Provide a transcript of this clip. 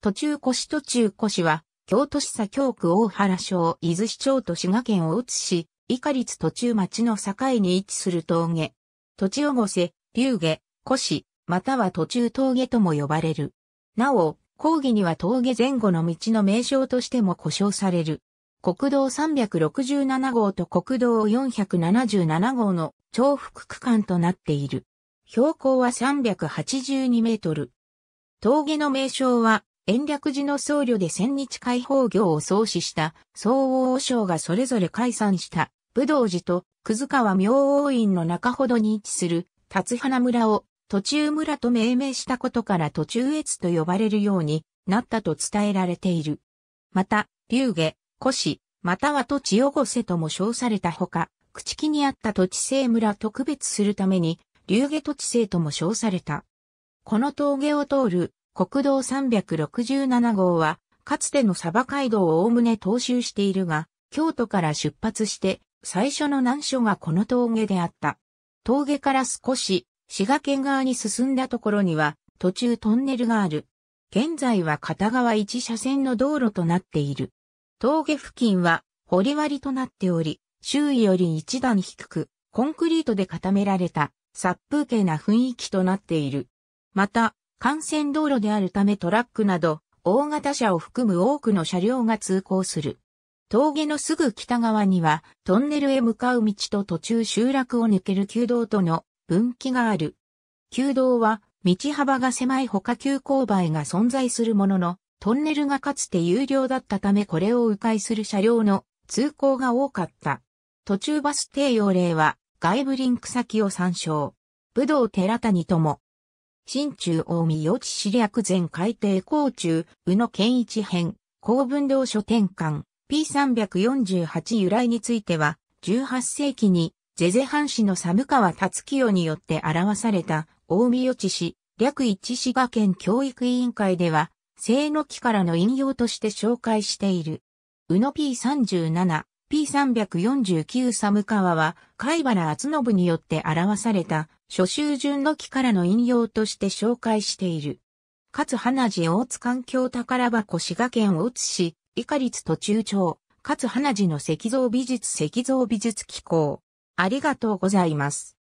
途中越途中越は、京都市左京区大原省伊豆市町と滋賀県を移し、伊下立途中町の境に位置する峠。土地汚せ、竜下、越、または途中峠とも呼ばれる。なお、講義には峠前後の道の名称としても呼称される。国道367号と国道477号の重複区間となっている。標高は382メートル。峠の名称は延暦寺の僧侶で千日解放業を創始した総王将がそれぞれ解散した武道寺とくず川明王院の中ほどに位置する辰花村を途中村と命名したことから途中越と呼ばれるようになったと伝えられている。また、龍下、古市、または土地汚せとも称されたほか、朽木にあった土地性村と区別するために、龍下土地生とも称された。この峠を通る国道367号は、かつてのサバ街道を概ね踏襲しているが、京都から出発して、最初の難所がこの峠であった。峠から少し、滋賀県側に進んだところには、途中トンネルがある。現在は片側一車線の道路となっている。峠付近は掘割となっており、周囲より一段低く、コンクリートで固められた殺風景な雰囲気となっている。また、幹線道路であるためトラックなど、大型車を含む多くの車両が通行する。峠のすぐ北側には、トンネルへ向かう道と途中集落を抜ける旧道との分岐がある。旧道は、道幅が狭い他急勾配が存在するものの、トンネルがかつて有料だったためこれを迂回する車両の通行が多かった。途中バス停用例は、外部リンク先を参照。武道寺谷とも、新中大見予知市略前海底甲中、宇野健一編、公文堂書店館、P348 由来については、18世紀に、ゼゼ藩士の寒川達清によって表された、大見予知市、略一滋賀県教育委員会では、正の木からの引用として紹介している。宇野 P37、P349 寒川は、貝原厚信によって表された、初秋順の木からの引用として紹介している。勝花寺大津環境宝箱滋賀県大津市、以下立途中町、勝花寺の石像美術石像美術機構。ありがとうございます。